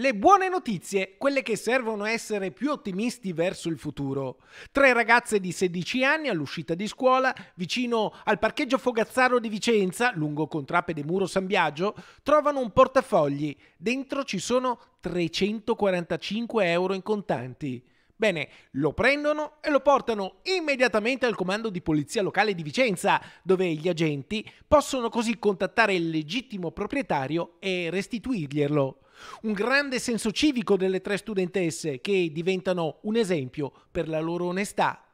Le buone notizie, quelle che servono a essere più ottimisti verso il futuro. Tre ragazze di 16 anni all'uscita di scuola, vicino al parcheggio Fogazzaro di Vicenza, lungo Contrape de Muro San Biagio, trovano un portafogli. Dentro ci sono 345 euro in contanti. Bene, lo prendono e lo portano immediatamente al comando di polizia locale di Vicenza, dove gli agenti possono così contattare il legittimo proprietario e restituirglielo. Un grande senso civico delle tre studentesse che diventano un esempio per la loro onestà